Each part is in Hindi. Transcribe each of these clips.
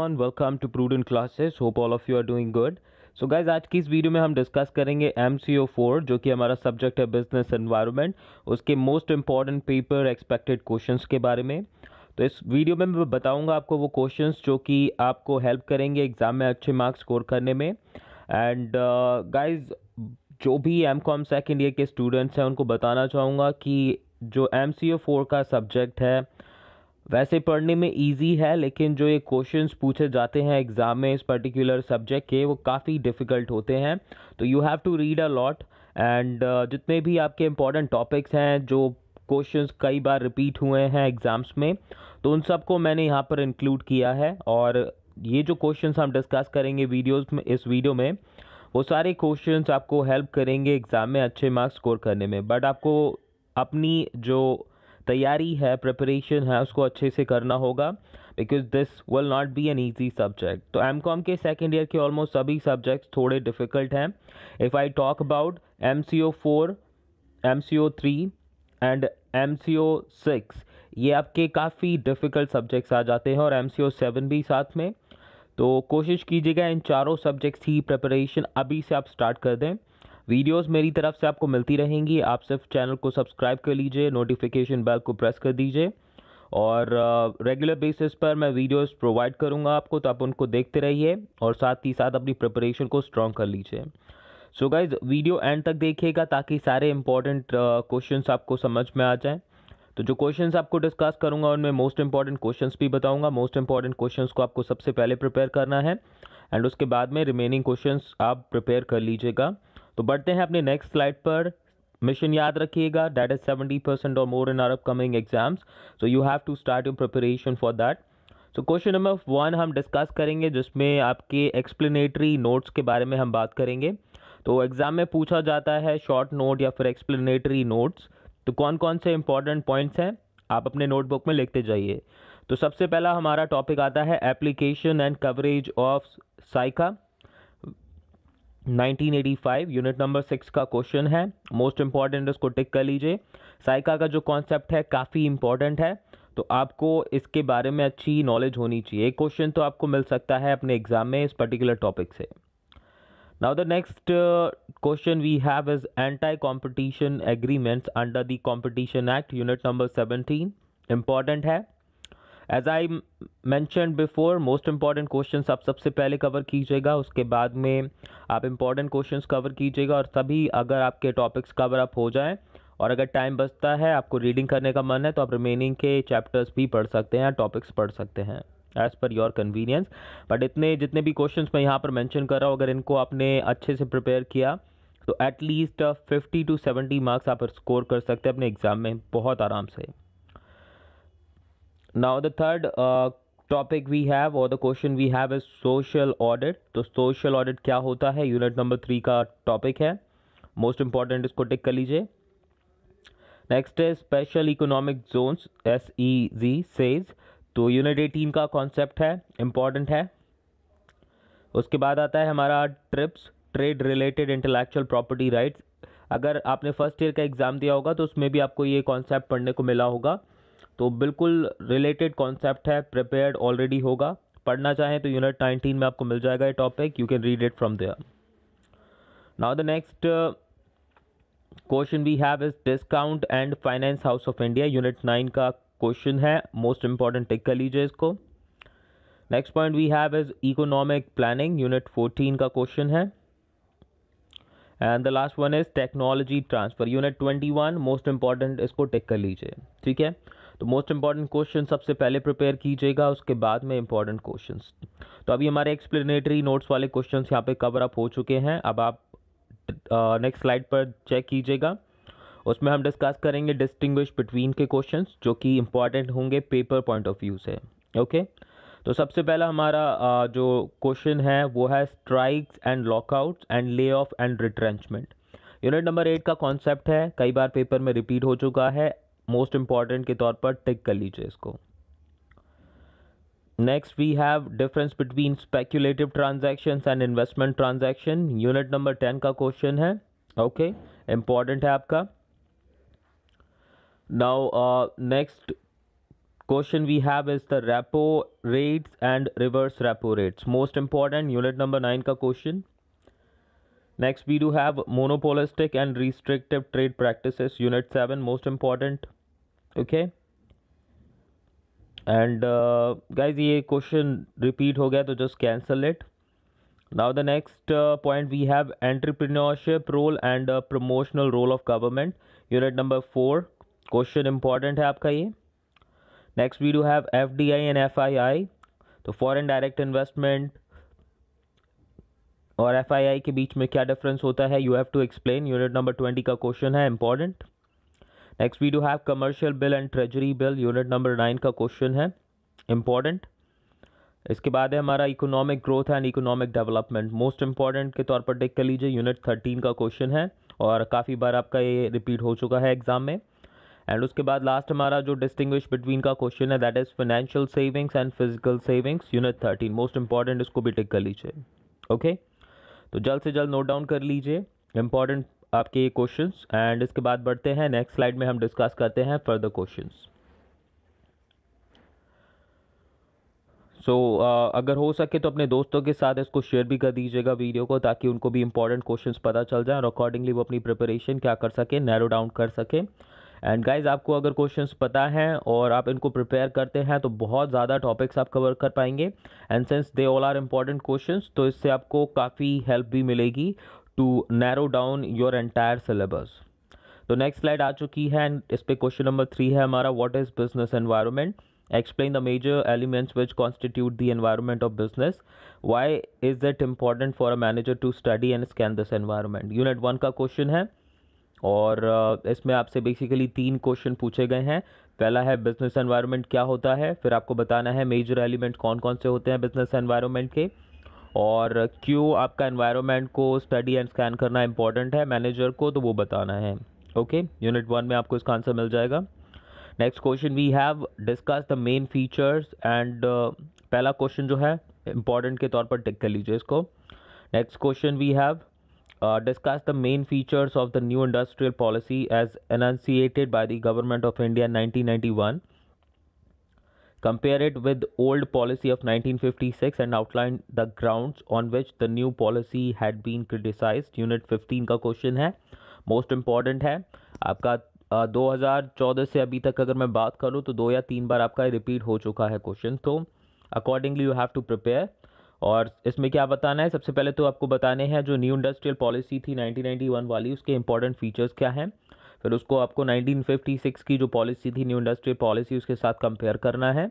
Everyone welcome to prudent classes hope all of you are doing good so guys guys आज की इस वीडियो में हम डिस्कस करेंगे एम सी ओ फोर जो कि हमारा सब्जेक्ट है बिजनेस एनवायरनमेंट उसके most important paper expected questions के बारे में तो इस वीडियो में मैं बताऊंगा आपको वो क्वेश्चन जो कि आपको हेल्प करेंगे एग्ज़ाम में अच्छे मार्क्स स्कोर करने में एंड गाइज uh, जो भी एम कॉम सेकेंड ईयर के स्टूडेंट्स हैं उनको बताना चाहूँगा कि जो एम सी ओ फोर का सब्जेक्ट है वैसे पढ़ने में ईजी है लेकिन जो ये क्वेश्चन पूछे जाते हैं एग्ज़ाम में इस पर्टिकुलर सब्जेक्ट के वो काफ़ी डिफ़िकल्ट होते हैं तो you have to read a lot and जितने भी आपके इम्पॉर्टेंट टॉपिक्स हैं जो क्वेश्चन कई बार रिपीट हुए हैं एग्ज़ाम्स में तो उन सबको मैंने यहाँ पर इंक्लूड किया है और ये जो क्वेश्चन हम डिस्कस करेंगे वीडियोस में इस वीडियो में वो सारे क्वेश्चन आपको हेल्प करेंगे एग्ज़ाम में अच्छे मार्क्स स्कोर करने में बट आपको अपनी जो तैयारी है प्रिपरेशन है उसको अच्छे से करना होगा because this will not be an easy subject तो एम कॉम के सेकेंड ईयर के ऑलमोस्ट सभी सब्जेक्ट्स थोड़े डिफिकल्ट हैं if I talk about M C O four M C O three and M C O six ये आपके काफ़ी डिफ़िकल्ट सब्जेक्ट्स आ जाते हैं और एम सी ओ सेवन भी साथ में तो कोशिश कीजिएगा इन चारों सब्जेक्ट्स की प्रिपरेशन अभी से आप स्टार्ट कर दें वीडियोस मेरी तरफ से आपको मिलती रहेंगी आप सिर्फ चैनल को सब्सक्राइब कर लीजिए नोटिफिकेशन बेल को प्रेस कर दीजिए और रेगुलर uh, बेसिस पर मैं वीडियोस प्रोवाइड करूँगा आपको तो आप उनको देखते रहिए और साथ ही साथ अपनी प्रिपरेशन को स्ट्रॉन्ग कर लीजिए सो गाइज वीडियो एंड तक देखिएगा ताकि सारे इंपॉर्टेंट क्वेश्चन uh, आपको समझ में आ जाएँ तो जो क्वेश्चंस आपको डिस्कस करूंगा उनमें मोस्ट इंपॉर्टेंट क्वेश्चंस भी बताऊंगा मोस्ट इंपॉर्टेंट क्वेश्चंस को आपको सबसे पहले प्रिपेयर करना है एंड उसके बाद में रिमेनिंग क्वेश्चंस आप प्रिपेयर कर लीजिएगा तो बढ़ते हैं अपने नेक्स्ट स्लाइड पर मिशन याद रखिएगा डेट इज सेवेंटी परसेंट और more in our upcoming exams so you have to start your preparation for that so question number one हम डिस्कस करेंगे जिसमें आपके एक्सप्लेनेटरी नोट्स के बारे में हम बात करेंगे तो एग्ज़ाम में पूछा जाता है शॉर्ट नोट या फिर एक्सप्लेनेटरी नोट्स तो कौन कौन से इंपॉर्टेंट पॉइंट्स हैं आप अपने नोटबुक में लिखते जाइए तो सबसे पहला हमारा टॉपिक आता है application and coverage of SICA 1985 unit number six का क्वेश्चन है मोस्ट इंपॉर्टेंट इसको टिक कर लीजिए साइका का जो कॉन्सेप्ट है काफ़ी इंपॉर्टेंट है तो आपको इसके बारे में अच्छी नॉलेज होनी चाहिए एक क्वेश्चन तो आपको मिल सकता है अपने एग्जाम में इस पर्टिकुलर टॉपिक से now the next question we have is anti competition agreements under the competition act unit number seventeen important है as I mention before most important question आप सबसे पहले कवर कीजिएगा उसके बाद में आप इम्पॉर्टेंट क्वेश्चन कवर कीजिएगा और सभी अगर आपके टॉपिक्स कवर अप हो जाएँ और अगर टाइम बचता है आपको रीडिंग करने का मन है तो आप रिमेनिंग के चैप्टर्स भी पढ़ सकते हैं टॉपिक्स पढ़ सकते हैं as per your convenience but इतने जितने भी क्वेश्चन मैं यहाँ पर मैंशन कर रहा हूँ अगर इनको आपने अच्छे से प्रिपेयर किया तो at least fifty to seventy marks आप स्कोर कर सकते हैं अपने एग्ज़ाम में बहुत आराम से now the third topic we have और the question we have is social audit तो सोशल ऑडिट क्या होता है यूनिट नंबर थ्री का टॉपिक है मोस्ट इंपॉर्टेंट इसको टिक कर लीजिए नेक्स्ट e तो है special economic zones S E Z SEZ तो यूनिट एटीन का कॉन्सेप्ट है इम्पॉर्टेंट है उसके बाद आता है हमारा TRIPS trade related intellectual property rights अगर आपने फर्स्ट ईयर का एग्ज़ाम दिया होगा तो उसमें भी आपको ये कॉन्सेप्ट पढ़ने को मिला होगा तो बिल्कुल रिलेटेड कॉन्सेप्ट है प्रिपेयर्ड ऑलरेडी होगा पढ़ना चाहें तो यूनिट नाइनटीन में आपको मिल जाएगा ये topic you can read it from there now the next question we have is discount and finance house of India unit nine का क्वेश्चन है मोस्ट इंपॉर्टेंट टिक कर लीजिए इसको next point we have is economic planning unit fourteen का क्वेश्चन है and the last one is technology transfer unit twenty one most important इसको टिक कर लीजिए ठीक है तो मोस्ट इंपॉर्टेंट क्वेश्चन सबसे पहले प्रिपेयर कीजिएगा उसके बाद में इंपॉर्टेंट क्वेश्चन तो अभी हमारे एक्सप्लेनेटरी नोट्स वाले क्वेश्चन यहाँ पे कवर अप हो चुके हैं अब आप नेक्स्ट स्लाइड पर चेक कीजिएगा उसमें हम डिस्कस करेंगे डिस्टिंग्विश बिटवीन के क्वेश्चन जो कि इंपॉर्टेंट होंगे पेपर पॉइंट ऑफ व्यू से ओके तो सबसे पहला हमारा जो क्वेश्चन है वो है strikes and lockouts and lay off and retrenchment unit number eight का कॉन्सेप्ट है कई बार पेपर में रिपीट हो चुका है मोस्ट इम्पॉर्टेंट के तौर पर टिक कर लीजिए इसको next we have difference between speculative transaction and investment transaction unit number ten का क्वेश्चन है ओके okay, इम्पॉर्टेंट है आपका now next question we have is the repo rates and reverse repo rates most important unit number nine का question next we do have monopolistic and restrictive trade practice unit seven most important okay and guys ये क्वेश्चन रिपीट हो गया तो just cancel it now the next point we have entrepreneurship role and promotional role of government unit number four question important है आपका ये next we do have F D I and F I I तो फॉरन डायरेक्ट इन्वेस्टमेंट और एफ आई आई के बीच में क्या डिफरेंस होता है you have to explain unit number twenty का क्वेश्चन है important next we do have commercial bill and treasury bill unit number nine का क्वेश्चन है इम्पॉर्टेंट इसके बाद है हमारा economic growth and economic development most important के तौर पर टेक कर लीजिए यूनिट थर्टीन का क्वेश्चन है और काफ़ी बार आपका ये रिपीट हो चुका है एग्ज़ाम में एंड उसके बाद लास्ट हमारा जो डिस्टिंग्विश बिटवीन का क्वेश्चन है that is financial savings and physical savings unit thirteen most important इसको भी टिक कर लीजिए ओके okay? तो जल्द से जल्द नोट डाउन कर लीजिए इम्पॉर्टेंट आपके क्वेश्चंस एंड इसके बाद बढ़ते हैं नेक्स्ट स्लाइड में हम डिस्कस करते हैं further questions so so, uh, अगर हो सके तो अपने दोस्तों के साथ इसको शेयर भी कर दीजिएगा वीडियो को ताकि उनको भी इंपॉर्टेंट क्वेश्चंस पता चल जाए और अकॉर्डिंगली वो अपनी प्रिपरेशन क्या कर सके नैरो डाउन कर सके एंड गाइज आपको अगर क्वेश्चंस पता हैं और आप इनको प्रिपेयर करते हैं तो बहुत ज़्यादा टॉपिक्स आप कवर कर पाएंगे and since they all are important question तो इससे आपको काफ़ी हेल्प भी मिलेगी to narrow down your entire syllabus तो नेक्स्ट स्लाइड आ चुकी है एंड इस पर क्वेश्चन नंबर थ्री है हमारा what is business environment explain the major elements which constitute the environment of business why is that important for a manager to study and scan this environment unit one का क्वेश्चन है और uh, इसमें आपसे बेसिकली तीन क्वेश्चन पूछे गए हैं पहला है बिजनेस एनवायरमेंट क्या होता है फिर आपको बताना है मेजर एलिमेंट कौन कौन से होते हैं बिजनेस एनवायरमेंट के और क्यों आपका एनवायरनमेंट को स्टडी एंड स्कैन करना इंपॉर्टेंट है मैनेजर को तो वो बताना है ओके यूनिट वन में आपको इसका आंसर मिल जाएगा next question we have discuss the main features and पहला क्वेश्चन जो है इंपॉर्टेंट के तौर पर टिक कर लीजिए इसको next question we have discuss the main features of the new industrial policy as enunciated by the government of India nineteen Compare it with old policy of 1956 and outline the grounds on which the new policy had been criticized. Unit 15 का question है most important है आपका uh, 2014 से अभी तक अगर मैं बात करूं तो दो या तीन बार आपका repeat हो चुका है question तो accordingly you have to prepare और इसमें क्या बताना है सबसे पहले तो आपको बताने हैं जो न्यू इंडस्ट्रियल पॉलिसी थी 1991 वाली उसके इंपॉर्टेंट फीचर्स क्या हैं फिर उसको आपको 1956 की जो पॉलिसी थी न्यू इंडस्ट्रियल पॉलिसी उसके साथ कंपेयर करना है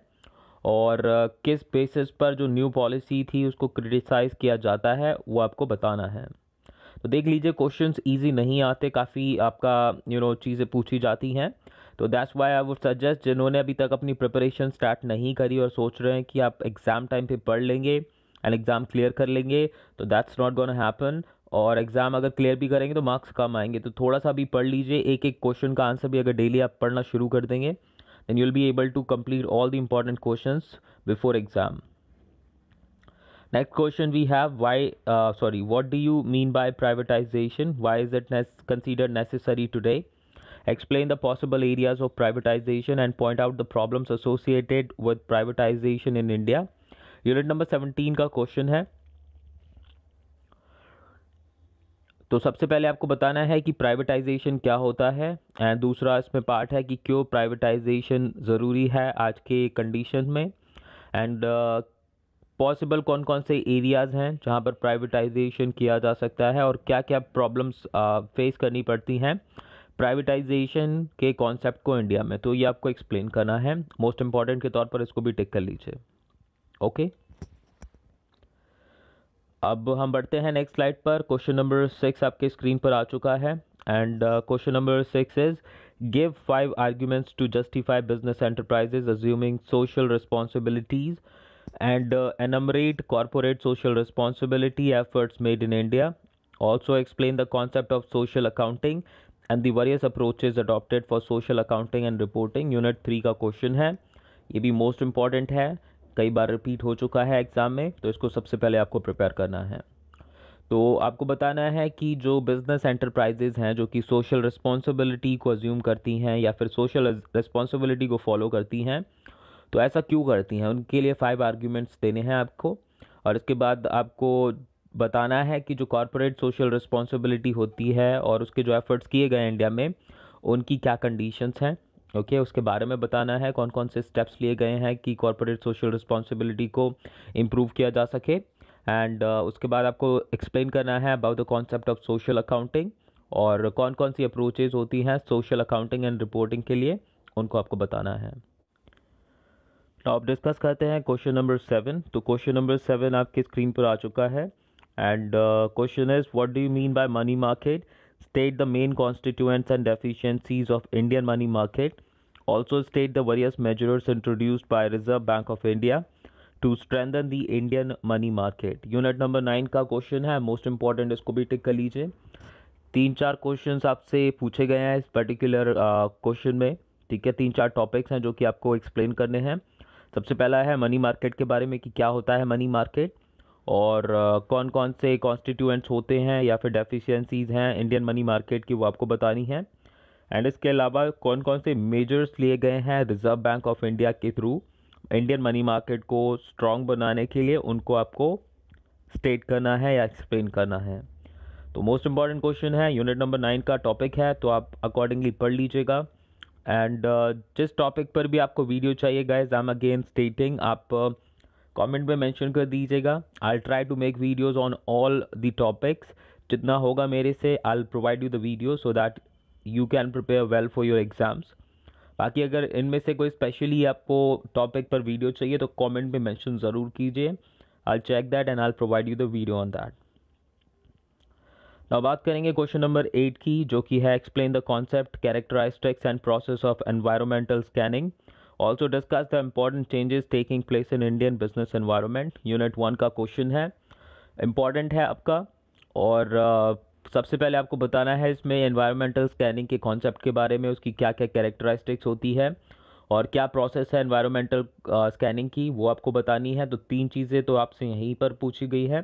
और किस बेसिस पर जो न्यू पॉलिसी थी उसको क्रिटिसाइज़ किया जाता है वो आपको बताना है तो देख लीजिए क्वेश्चंस इजी नहीं आते काफ़ी आपका यू you नो know, चीज़ें पूछी जाती हैं तो that's why I would suggest जिन्होंने अभी तक अपनी प्रिपरेशन स्टार्ट नहीं करी और सोच रहे हैं कि आप एग्ज़ाम टाइम पे पढ़ लेंगे एंड एग्ज़ाम क्लियर कर लेंगे तो दैट्स नॉट गोना हैपन और एग्ज़ाम अगर क्लियर भी करेंगे तो मार्क्स कम आएंगे तो थोड़ा सा भी पढ़ लीजिए एक एक क्वेश्चन का आंसर भी अगर डेली आप पढ़ना शुरू कर देंगे then you will be able to complete all the important question before exam next question we have why sorry what do you mean by privatisation why is it consider necessary today explain the possible areas of privatisation and point out the problems associated with privatisation in India unit number seventeen का क्वेश्चन है तो सबसे पहले आपको बताना है कि प्राइवेटाइजेशन क्या होता है एंड दूसरा इसमें पार्ट है कि क्यों प्राइवेटाइजेशन ज़रूरी है आज के कंडीशन में एंड पॉसिबल कौन कौन से एरियाज़ हैं जहाँ पर प्राइवेटाइजेशन किया जा सकता है और क्या क्या प्रॉब्लम्स फेस करनी पड़ती हैं प्राइवेटाइजेशन के कॉन्सेप्ट को इंडिया में तो ये आपको एक्सप्लेन करना है मोस्ट इम्पॉर्टेंट के तौर पर इसको भी टिक कर लीजिए ओके okay? अब हम बढ़ते हैं नेक्स्ट स्लाइड पर क्वेश्चन नंबर सिक्स आपके स्क्रीन पर आ चुका है and question number six is give five arguments to justify business enterprises assuming social responsibilities and enumerate corporate social responsibility efforts made in India also explain the concept of social accounting and the various approaches adopted for social accounting and reporting unit three का क्वेश्चन है ये भी मोस्ट इंपॉर्टेंट है कई बार रिपीट हो चुका है एग्ज़ाम में तो इसको सबसे पहले आपको प्रिपेयर करना है तो आपको बताना है कि जो बिज़नेस एंटरप्राइजेज हैं जो कि सोशल रिस्पॉन्सिबिलिटी को अज्यूम करती हैं या फिर सोशल रिस्पॉन्सिबिलिटी को फॉलो करती हैं तो ऐसा क्यों करती हैं उनके लिए फाइव आर्ग्यूमेंट्स देने हैं आपको और इसके बाद आपको बताना है कि जो कॉरपोरेट सोशल रिस्पॉन्सिबिलिटी होती है और उसके जो एफ़र्ट्स किए गए इंडिया में उनकी क्या कंडीशंस हैं ओके okay, उसके बारे में बताना है कौन कौन से स्टेप्स लिए गए हैं कि कॉरपोरेट सोशल रिस्पॉन्सिबिलिटी को इम्प्रूव किया जा सके एंड uh, उसके बाद आपको एक्सप्लेन करना है about the concept of social accounting और कौन कौन सी अप्रोचेज़ होती हैं सोशल अकाउंटिंग एंड रिपोर्टिंग के लिए उनको आपको बताना है आप डिस्कस करते हैं क्वेश्चन नंबर सेवन तो क्वेश्चन नंबर सेवन आपके स्क्रीन पर आ चुका है and question is what do you mean by money market state the main constituents and deficiencies of Indian money market. Also state the various measures introduced by Reserve Bank of India to strengthen the Indian money market. Unit number nine का question है most important इसको भी टिक कर लीजिए तीन चार क्वेश्चन आपसे पूछे गए हैं इस पर्टिकुलर क्वेश्चन में ठीक है तीन चार टॉपिक्स हैं जो कि आपको एक्सप्लेन करने हैं सबसे पहला है मनी मार्केट के बारे में कि क्या होता है मनी मार्केट और कौन कौन से कॉन्स्टिट्यूएंट्स होते हैं या फिर डेफिशिएंसीज हैं इंडियन मनी मार्केट की वो आपको बतानी है एंड इसके अलावा कौन कौन से मेजर्स लिए गए हैं रिज़र्व बैंक ऑफ इंडिया के थ्रू इंडियन मनी मार्केट को स्ट्रॉन्ग बनाने के लिए उनको आपको स्टेट करना है या एक्सप्लेन करना है तो मोस्ट इम्पॉर्टेंट क्वेश्चन है यूनिट नंबर नाइन का टॉपिक है तो आप अकॉर्डिंगली पढ़ लीजिएगा एंड uh, जिस टॉपिक पर भी आपको वीडियो चाहिए guys I am again stating आप uh, कमेंट में मेंशन कर दीजिएगा I try to make videos on all the topics जितना होगा मेरे से I provide you the video so that you can prepare well for your exams बाकी अगर इनमें से कोई स्पेशली आपको टॉपिक पर वीडियो चाहिए तो कमेंट में मेंशन ज़रूर कीजिए I check that and I provide you the video on that अब बात करेंगे क्वेश्चन नंबर एट की जो कि है explain the concept characteristics and process of environmental scanning also discuss the important changes taking place in Indian business environment unit one का क्वेश्चन है इम्पॉर्टेंट है आपका और uh, सबसे पहले आपको बताना है इसमें इन्वायरमेंटल स्कैनिंग के कॉन्सेप्ट के बारे में उसकी क्या क्या कैरेक्टरिस्टिक्स होती है और क्या प्रोसेस है इन्वायरमेंटल स्कैनिंग की वो आपको बतानी है तो तीन चीज़ें तो आपसे यहीं पर पूछी गई है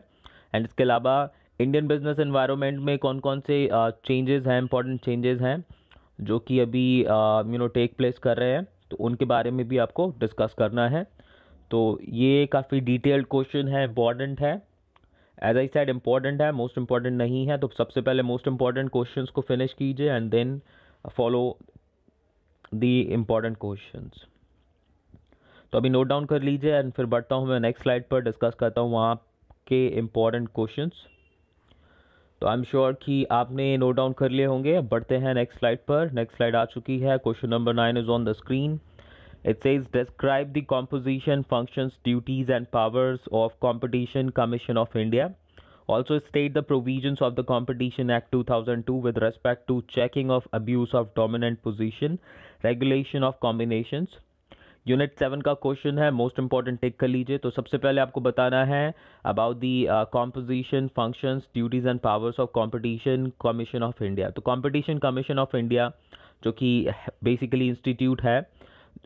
एंड इसके अलावा इंडियन बिजनेस इन्वायरमेंट में कौन कौन से चेंजेस हैं इम्पॉर्टेंट चेंजेस हैं जो कि अभी यू नो टेक प्लेस कर रहे हैं तो उनके बारे में भी आपको डिस्कस करना है तो ये काफ़ी डिटेल्ड क्वेश्चन है इम्पॉर्टेंट है एज आई सेड इम्पॉर्टेंट है मोस्ट इम्पॉर्टेंट नहीं है तो सबसे पहले मोस्ट इम्पॉर्टेंट क्वेश्चन को फिनिश कीजिए and then follow the important question तो अभी नोट डाउन कर लीजिए एंड फिर बढ़ता हूँ मैं नेक्स्ट स्लाइड पर डिस्कस करता हूँ वहाँ के important questions I am sure कि आपने नोट डाउन कर लिए होंगे अब बढ़ते हैं नेक्स्ट स्लाइड पर नेक्स्ट स्लाइड आ चुकी है question number nine is on the screen it says describe the composition functions duties and powers of competition commission of India also state the provision of the competition act two thousand two with respect to checking of abuse of dominant position regulation of combination unit seven का क्वेश्चन है मोस्ट इंपॉर्टेंट टेक कर लीजिए तो सबसे पहले आपको बताना है about the composition functions duties and powers of competition commission of India तो कॉम्पिटिशन कमीशन ऑफ इंडिया जो कि बेसिकली इंस्टीट्यूट है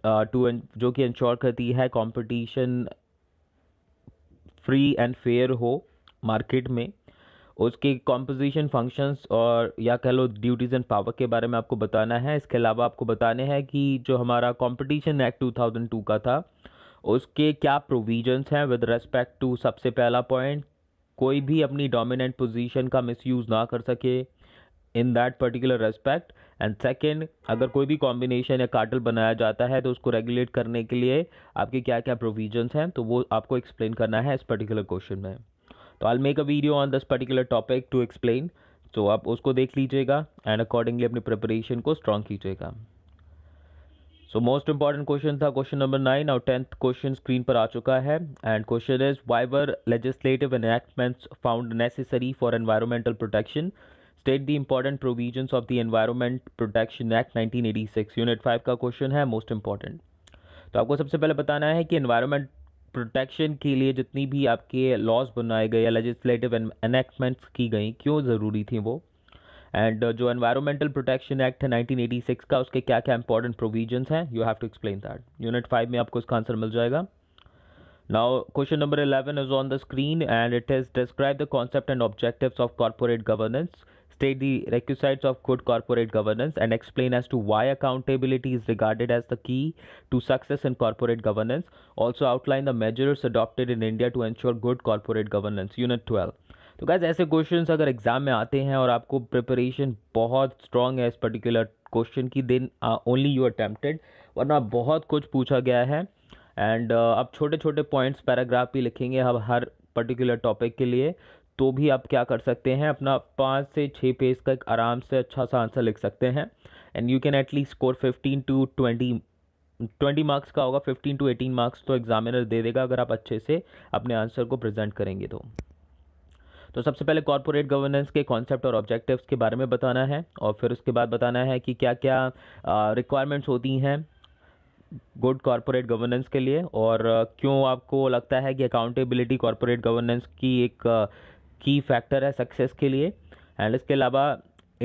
टू uh, जो कि इंश्योर करती है कॉम्पिटिशन फ्री एंड फेयर हो मार्केट में उसकी कॉम्पोजिशन फंक्शंस और या कह लो ड्यूटीज़ एंड पावर के बारे में आपको बताना है इसके अलावा आपको बताने हैं कि जो हमारा कंपटीशन एक्ट 2002 का था उसके क्या प्रोविजंस हैं विद रेस्पेक्ट टू सबसे पहला पॉइंट कोई भी अपनी डोमिनेंट पोजीशन का मिसयूज़ ना कर सके in that particular respect and second अगर कोई भी कॉम्बिनेशन या कार्टल बनाया जाता है तो उसको रेगुलेट करने के लिए आपके क्या क्या प्रोविजन्स हैं तो वो आपको एक्सप्लेन करना है इस पर्टिकुलर क्वेश्चन में तो I make a video on this particular topic to explain तो आप उसको देख लीजिएगा एंड अकॉर्डिंगली अपनी प्रिपरेशन को स्ट्रॉन्ग कीजिएगा सो मोस्ट इंपॉर्टेंट क्वेश्चन था क्वेश्चन नंबर नाइन और टेंथ क्वेश्चन स्क्रीन पर आ चुका है and question is why were legislative enactments found necessary for environmental protection state the important provision of the environment protection act 1986 unit five का क्वेश्चन है मोस्ट इंपॉर्टेंट तो आपको सबसे पहले बताना है कि एनवायरमेंट प्रोटेक्शन के लिए जितनी भी आपके लॉज बनाए गए या लेजिस्लेटिव एनेक्टमेंट्स की गई क्यों ज़रूरी थी वो एंड uh, जो एनवायरमेंटल प्रोटेक्शन एक्ट है 1986 का उसके क्या क्या इंपॉर्टेंट प्रोविजंस हैं you have to explain that unit five में आपको इसका आंसर मिल जाएगा now question number 11 is on the screen and it is describe the concept and objectives of corporate governance state the requisites of good corporate governance and explain as to why accountability is regarded as the key to success in corporate governance. Also outline the measures adopted in India to ensure good corporate governance. Unit 12. तो गैस ऐसे क्वेश्चन अगर एग्जाम में आते हैं और आपको प्रिपरेशन बहुत स्ट्रांग है इस पर्टिकुलर क्वेश्चन की देन ओनली यू अटेम्प्टेड वरना बहुत कुछ पूछा गया है एंड uh, आप छोटे छोटे पॉइंट्स पैराग्राफ भी लिखेंगे अब हर पर्टिकुलर टॉपिक के लिए तो भी आप क्या कर सकते हैं अपना पाँच से छः पेज का एक आराम से अच्छा सा आंसर लिख सकते हैं and you can at least score fifteen to twenty twenty marks का होगा फिफ्टीन टू एटीन मार्क्स तो एग्जामिनर दे देगा अगर आप अच्छे से अपने आंसर को प्रेजेंट करेंगे तो तो सबसे पहले कॉरपोरेट गवर्नेंस के कॉन्सेप्ट और ऑब्जेक्टिव्स के बारे में बताना है और फिर उसके बाद बताना है कि क्या क्या रिक्वायरमेंट्स होती हैं गुड कॉरपोरेट गवर्नेंस के लिए और क्यों आपको लगता है कि अकाउंटेबिलिटी कॉरपोरेट गवर्नेंस की एक की फैक्टर है सक्सेस के लिए एंड इसके अलावा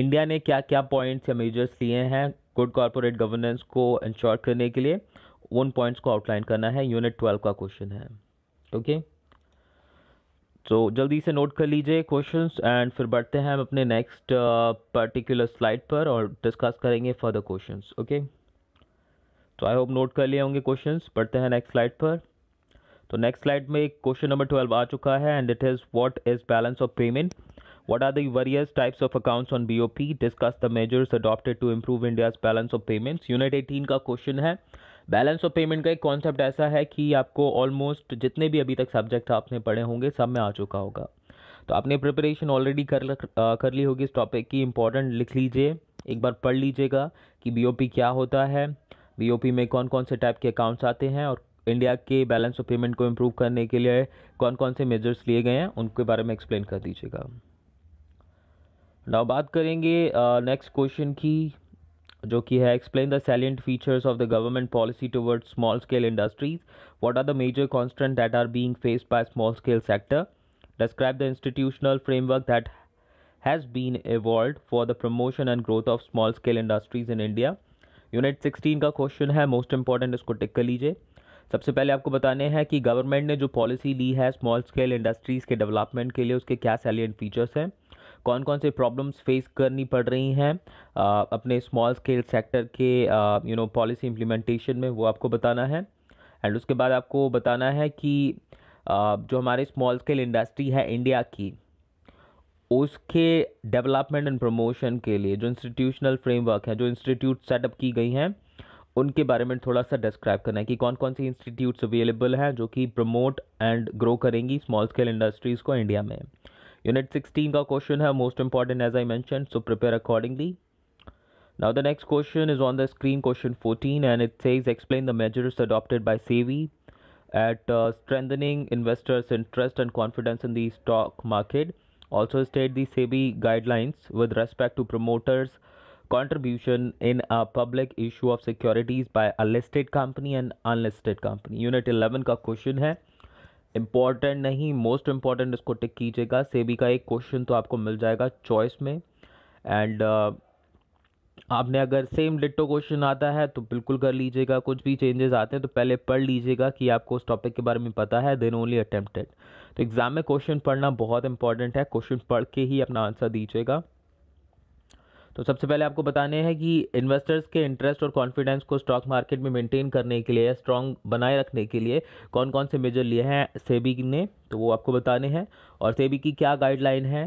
इंडिया ने क्या क्या पॉइंट्स या मेजर्स लिए हैं गुड कॉरपोरेट गवर्नेंस को इंश्योर करने के लिए उन पॉइंट्स को आउटलाइन करना है यूनिट ट्वेल्व का क्वेश्चन है ओके तो जल्दी से नोट कर लीजिए क्वेश्चंस एंड फिर बढ़ते हैं हम अपने नेक्स्ट पर्टिकुलर स्लाइड पर और डिस्कस करेंगे फर्दर क्वेश्चन ओके तो आई होप नोट कर लिए होंगे क्वेश्चन बढ़ते हैं नेक्स्ट स्लाइड पर तो नेक्स्ट स्लाइड में क्वेश्चन नंबर ट्वेल्व आ चुका है and it is what is balance of payment are various types of accounts on B O P discuss the measures adopted to improve India balance of payments unit eighteen का क्वेश्चन है बैलेंस ऑफ पेमेंट का एक कॉन्सेप्ट ऐसा है कि आपको ऑलमोस्ट जितने भी अभी तक सब्जेक्ट आपने पढ़े होंगे सब में आ चुका होगा तो आपने प्रिपरेशन ऑलरेडी कर आ, कर ली होगी इस टॉपिक की इंपॉर्टेंट लिख लीजिए एक बार पढ़ लीजिएगा कि बीओपी क्या होता है बीओपी में कौन कौन से टाइप के अकाउंट्स आते हैं और इंडिया के बैलेंस ऑफ पेमेंट को इम्प्रूव करने के लिए कौन कौन से मेजर्स लिए गए हैं उनके बारे में एक्सप्लेन कर दीजिएगा नाउ बात करेंगे नेक्स्ट uh, क्वेश्चन की जो कि है explain the salient features of the government policy towards small scale industries what are the major constant that are being faced by small scale sector describe the institutional framework that has been evolve for the promotion and growth of small scale industries in India unit sixteen का क्वेश्चन है मोस्ट इंपॉर्टेंट इसको टिक कर लीजिए सबसे पहले आपको बताने हैं कि गवर्नमेंट ने जो पॉलिसी ली है स्मॉल स्केल इंडस्ट्रीज़ के डेवलपमेंट के लिए उसके क्या सैलियंट फीचर्स हैं कौन कौन से प्रॉब्लम्स फेस करनी पड़ रही हैं अपने स्मॉल स्केल सेक्टर के यू नो पॉलिसी इम्प्लीमेंटेशन में वो आपको बताना है एंड उसके बाद आपको बताना है कि आ, जो हमारे स्मॉल स्केल इंडस्ट्री है इंडिया की उसके डेवलपमेंट एंड प्रमोशन के लिए जो इंस्टीट्यूशनल फ्रेमवर्क है जो इंस्टीट्यूट सेटअप की गई हैं उनके बारे में थोड़ा सा डिस्क्राइब करना है कि कौन कौन से इंस्टीट्यूट्स अवेलेबल हैं जो कि प्रमोट एंड ग्रो करेंगी स्मॉल स्केल इंडस्ट्रीज़ को इंडिया में यूनिट सिक्सटीन का क्वेश्चन है most important as I mention so prepare accordingly now the next question is on the screen question fourteen and it says explain the measures adopted by SEBI at strengthening investors interest and confidence in the market also state the SEBI guidelines with respect to promoters contribution in a public issue of securities by a listed company and unlisted company unit 11 का क्वेश्चन है इम्पॉर्टेंट नहीं मोस्ट इम्पॉर्टेंट इसको टिक कीजिएगा सेबी का एक क्वेश्चन तो आपको मिल जाएगा चॉइस में एंड uh, आपने अगर सेम डिटो क्वेश्चन आता है तो बिल्कुल कर लीजिएगा कुछ भी चेंजेस आते हैं तो पहले पढ़ लीजिएगा कि आपको उस टॉपिक के बारे में पता है देन ओनली अटेम्प्टेड तो एग्ज़ाम में क्वेश्चन पढ़ना बहुत इंपॉर्टेंट है क्वेश्चन पढ़ के ही अपना आंसर दीजिएगा तो सबसे पहले आपको बताने हैं कि इन्वेस्टर्स के इंटरेस्ट और कॉन्फिडेंस को स्टॉक मार्केट में मेंटेन करने के लिए स्ट्रॉन्ग बनाए रखने के लिए कौन कौन से मेजर लिए हैं सेबी ने तो वो आपको बताने हैं और सेबी की क्या गाइडलाइन है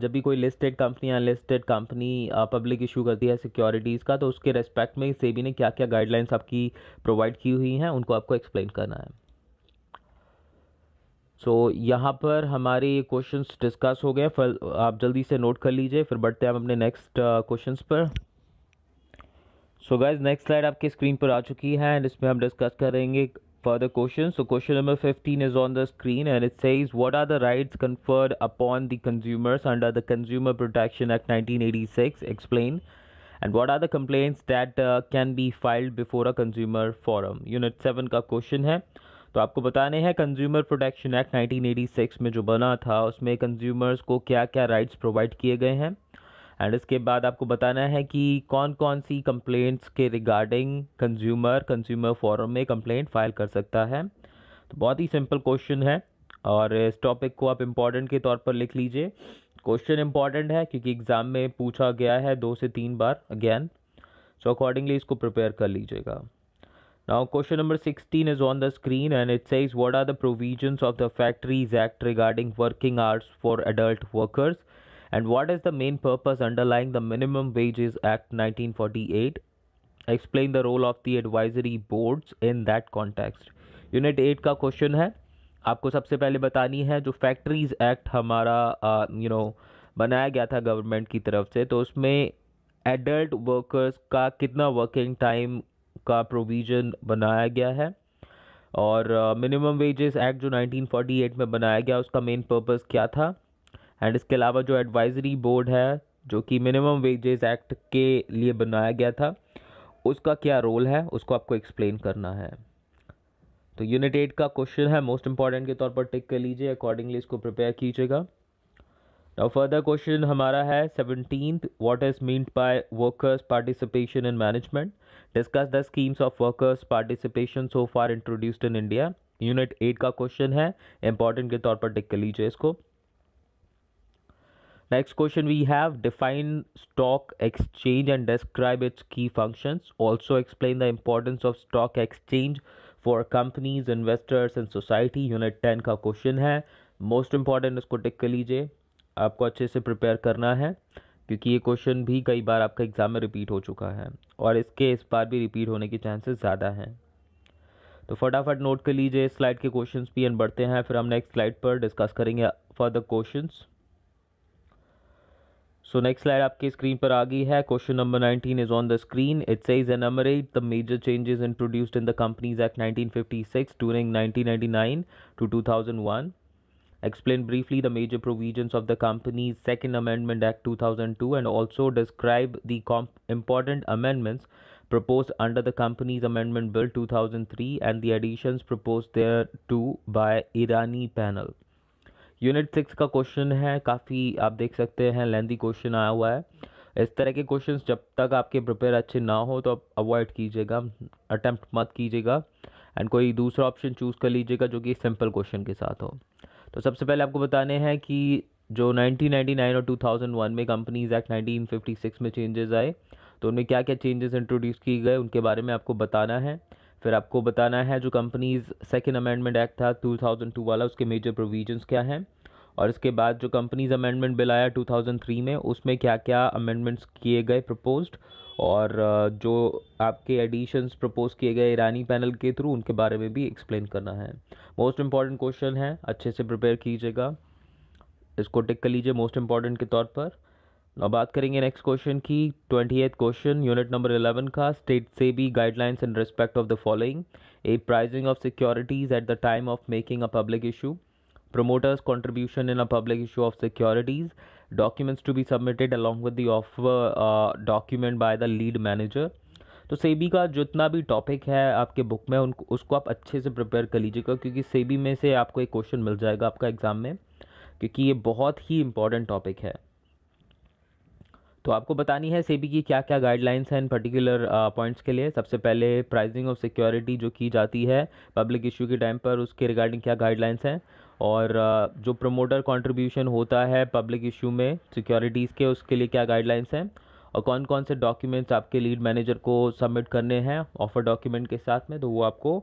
जब भी कोई listed company unlisted company public issue करती है सिक्योरिटीज़ का तो उसके रेस्पेक्ट में सेबी ने क्या क्या गाइडलाइंस आपकी प्रोवाइड की हुई हैं उनको आपको एक्सप्लेन करना है सो यहाँ पर हमारे क्वेश्चन डिस्कस हो गए फिर आप जल्दी से नोट कर लीजिए फिर बढ़ते हैं हम अपने नेक्स्ट क्वेश्चन uh, पर सो गाइज नेक्स्ट स्लाइड आपके स्क्रीन पर आ चुकी है एंड इसमें हम डिस्कस करेंगे further question so question number fifteen is on the screen and it says what are the rights conferred upon the consumers under the consumer protection act nineteen eighty six explain and what are the complaints that can be filed before a consumer forum unit seven का क्वेश्चन है तो आपको बताने हैं कंज्यूमर प्रोटेक्शन एक्ट 1986 में जो बना था उसमें कंज्यूमर्स को क्या क्या राइट्स प्रोवाइड किए गए हैं एंड इसके बाद आपको बताना है कि कौन कौन सी कंप्लेंट्स के रिगार्डिंग कंज्यूमर कंज्यूमर फॉरम में कंप्लेंट फाइल कर सकता है तो बहुत ही सिंपल क्वेश्चन है और इस टॉपिक को आप इम्पॉर्टेंट के तौर पर लिख लीजिए क्वेश्चन इम्पॉर्टेंट है क्योंकि एग्ज़ाम में पूछा गया है दो से तीन बार अगैन सो अकॉर्डिंगली इसको प्रिपेयर कर लीजिएगा Now, question number 16 is on the screen and it says, What are the provisions of the Factories Act regarding working hours for adult workers? And what is the main purpose underlying the Minimum Wages Act 1948? Explain the role of the advisory boards in that context. Unit 8 ka question hai. आपको सबसे पहले बतानी है जो फैक्ट्रीज़ एक्ट हमारा यू नो you know, बनाया गया था गवर्नमेंट की तरफ से तो उसमें एडल्ट वर्कर्स का कितना वर्किंग टाइम का प्रोविज़न बनाया गया है और मिनिमम वेजेस एक्ट जो 1948 में बनाया गया उसका मेन पर्पस क्या था एंड इसके अलावा जो एडवाइजरी बोर्ड है जो कि मिनिमम वेजेस एक्ट के लिए बनाया गया था उसका क्या रोल है उसको आपको एक्सप्लेन करना है तो यूनिट एट का क्वेश्चन है मोस्ट इंपॉर्टेंट के तौर पर टिक कर लीजिए अकॉर्डिंगली इसको प्रिपेयर कीजिएगा नाउ फर्दर क्वेश्चन हमारा है seventeen what is meant by workers participation in management discuss the schemes of workers participation so far introduced in India unit eight का क्वेश्चन है इंपॉर्टेंट के तौर पर टिक कर लीजिए इसको next question we have define stock exchange and describe its key functions also explain the importance of stock exchange for companies investors and society unit ten का क्वेश्चन है मोस्ट इम्पॉर्टेंट इसको टिक कर लीजिए आपको अच्छे से प्रिपेयर करना है क्योंकि ये क्वेश्चन भी कई बार आपका एग्ज़ाम में रिपीट हो चुका है और इसके इस बार भी रिपीट होने के चांसेस ज़्यादा हैं तो फटाफट नोट कर लीजिए स्लाइड के क्वेश्चंस भी एंड बढ़ते हैं फिर हम नेक्स्ट स्लाइड पर डिस्कस करेंगे further questions so next slide आपकी स्क्रीन पर आ गई है question number nineteen is on the screen it's it an enumerate the major changes introduced in the companies act nineteen ninety nine two two one explain briefly the major provisions of the company's second amendment act 2002 and also describe the comp- important amendments proposed under the company's amendment bill 2003 and the additions proposed thereto by irani panel unit six का क्वेश्चन है काफ़ी आप देख सकते हैं लेंदी क्वेश्चन आया हुआ है इस तरह के क्वेश्चन जब तक आपके प्रिपेयर अच्छे ना हो तो आप अवॉइड कीजिएगा अटैम्प्ट मत कीजिएगा एंड कोई दूसरा ऑप्शन चूज़ कर लीजिएगा जो कि सिंपल क्वेश्चन के साथ हो तो सबसे पहले आपको बताने हैं कि जो 1999 और 2001 में कंपनीज एक्ट 1956 में चेंजेस आए तो उनमें क्या क्या चेंजेस इंट्रोड्यूस किए गए उनके बारे में आपको बताना है फिर आपको बताना है जो कंपनीज सेकेंड अमेंडमेंट एक्ट था 2002 वाला उसके मेजर प्रोविजंस क्या हैं और इसके बाद जो कंपनीज अमेंडमेंट बिल आया 2003 में उसमें क्या क्या अमेंडमेंट्स किए गए प्रपोज्ड और जो आपके एडिशंस प्रपोज किए गए ईरानी पैनल के थ्रू उनके बारे में भी एक्सप्लेन करना है मोस्ट इम्पॉर्टेंट क्वेश्चन है अच्छे से प्रिपेयर कीजिएगा इसको टिक कर लीजिए मोस्ट इम्पॉर्टेंट के तौर पर अब बात करेंगे नेक्स्ट क्वेश्चन की twenty eighth question unit number eleven का state SEBI guidelines in respect of the following a pricing of securities at the time of making a public issue promoter's contribution in a public issue of securities documents to be submitted along with the offer uh, document by the lead manager तो सेबी का जितना भी टॉपिक है आपके बुक में उन उसको आप अच्छे से प्रिपेयर कर लीजिएगा क्योंकि सेबी में से आपको एक क्वेश्चन मिल जाएगा आपका एग्ज़ाम में क्योंकि ये बहुत ही इम्पॉर्टेंट टॉपिक है तो आपको बतानी है सेबी की क्या क्या गाइडलाइंस हैं इन पर्टिकुलर पॉइंट्स uh, के लिए सबसे पहले प्राइजिंग ऑफ सिक्योरिटी जो की जाती है पब्लिक इशू के टाइम पर उसके रिगार्डिंग क्या गाइडलाइंस हैं और जो प्रमोटर कंट्रीब्यूशन होता है पब्लिक इशू में सिक्योरिटीज़ के उसके लिए क्या गाइडलाइंस हैं और कौन कौन से डॉक्यूमेंट्स आपके लीड मैनेजर को सबमिट करने हैं ऑफर डॉक्यूमेंट के साथ में तो वो आपको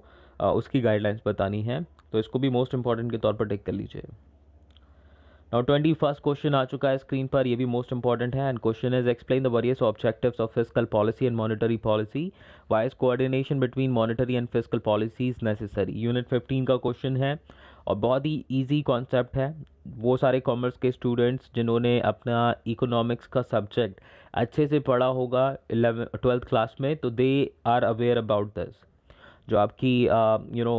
उसकी गाइडलाइंस बतानी है तो इसको भी मोस्ट इंपॉर्टेंट के तौर पर टेक कर लीजिए नाउ ट्वेंटी फर्स्ट क्वेश्चन आ चुका है स्क्रीन पर ये भी मोस्ट इंपॉर्टेंट है and question is explain the various objectives of fiscal policy and monetary policy why is coordination between monetary and fiscal policy is necessary unit fifteen का क्वेश्चन है और बहुत ही इजी कॉन्सेप्ट है वो सारे कॉमर्स के स्टूडेंट्स जिन्होंने अपना इकोनॉमिक्स का सब्जेक्ट अच्छे से पढ़ा होगा इलेवन ट्वेल्थ क्लास में तो they are aware about this जो आपकी यू नो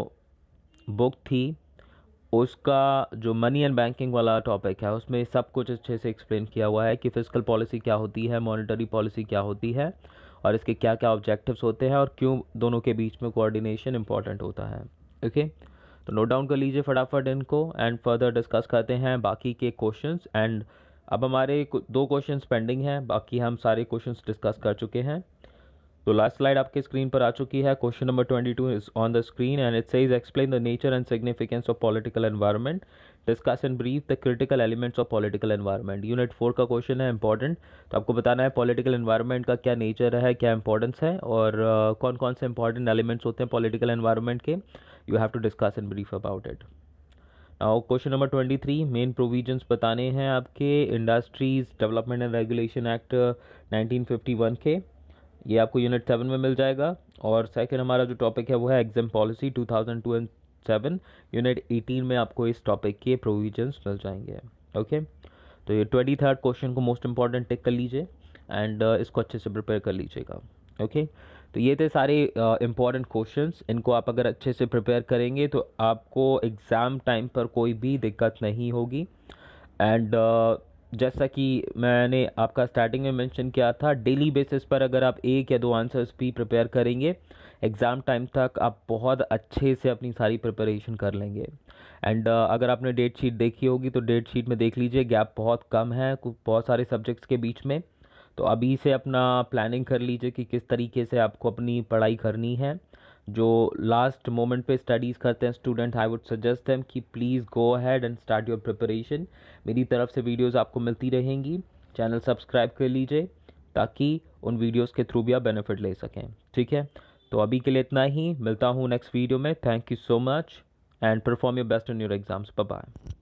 बुक थी उसका जो मनी एंड बैंकिंग वाला टॉपिक है उसमें सब कुछ अच्छे से एक्सप्लेन किया हुआ है कि फिजिकल पॉलिसी क्या होती है मॉनेटरी पॉलिसी क्या होती है और इसके क्या क्या ऑब्जेक्टिव्स होते हैं और क्यों दोनों के बीच में कोऑर्डिनेशन इंपॉर्टेंट होता है ओके okay? तो नोट डाउन कर लीजिए फटाफट इनको एंड फर्दर डिस्कस करते हैं बाकी के क्वेश्चंस एंड अब हमारे दो क्वेश्चंस पेंडिंग हैं बाकी हम सारे क्वेश्चंस डिस्कस कर चुके हैं तो लास्ट स्लाइड आपके स्क्रीन पर आ चुकी है question number twenty two is on the screen and it is explain the nature and significance of political environment discuss and brief the critical elements of political environment unit four का क्वेश्चन है इंपॉर्टेंट तो आपको बताना है पॉलिटिकल एनवायरनमेंट का क्या नेचर है क्या इंपॉर्टेंस है और uh, कौन कौन से इंपॉर्टेंट एलिमेंट्स होते हैं पॉलिटिकल एनवायरनमेंट के you have to discuss and brief about it और question number twenty three main provisions बताने हैं आपके industries development and regulation act nineteen fifty one के ये आपको यूनिट सेवन में मिल जाएगा और सेकेंड हमारा जो टॉपिक है वो है EXIM policy two thousand two and seven unit eighteen में आपको इस टॉपिक के प्रोविजन्स मिल जाएंगे ओके तो ये ट्वेंटी थर्ड क्वेश्चन को मोस्ट इंपॉर्टेंट टिक कर लीजिए एंड uh, इसको अच्छे से प्रिपेयर कर लीजिएगा ओके तो ये थे सारे इंपॉर्टेंट uh, क्वेश्चंस इनको आप अगर अच्छे से प्रिपेयर करेंगे तो आपको एग्ज़ाम टाइम पर कोई भी दिक्कत नहीं होगी एंड uh, जैसा कि मैंने आपका स्टार्टिंग में मेंशन किया था डेली बेसिस पर अगर आप एक या दो आंसर्स भी प्रिपेयर करेंगे एग्ज़ाम टाइम तक आप बहुत अच्छे से अपनी सारी प्रिपरेशन कर लेंगे एंड uh, अगर आपने डेट शीट देखी होगी तो डेट शीट में देख लीजिए गैप बहुत कम है बहुत सारे सब्जेक्ट्स के बीच में तो अभी से अपना प्लानिंग कर लीजिए कि किस तरीके से आपको अपनी पढ़ाई करनी है जो लास्ट मोमेंट पे स्टडीज़ करते हैं student I would suggest them कि please go ahead and start your preparation मेरी तरफ से वीडियोस आपको मिलती रहेंगी चैनल सब्सक्राइब कर लीजिए ताकि उन वीडियोस के थ्रू भी आप बेनिफिट ले सकें ठीक है तो अभी के लिए इतना ही मिलता हूँ नेक्स्ट वीडियो में thank you so much and perform your best in your exams bye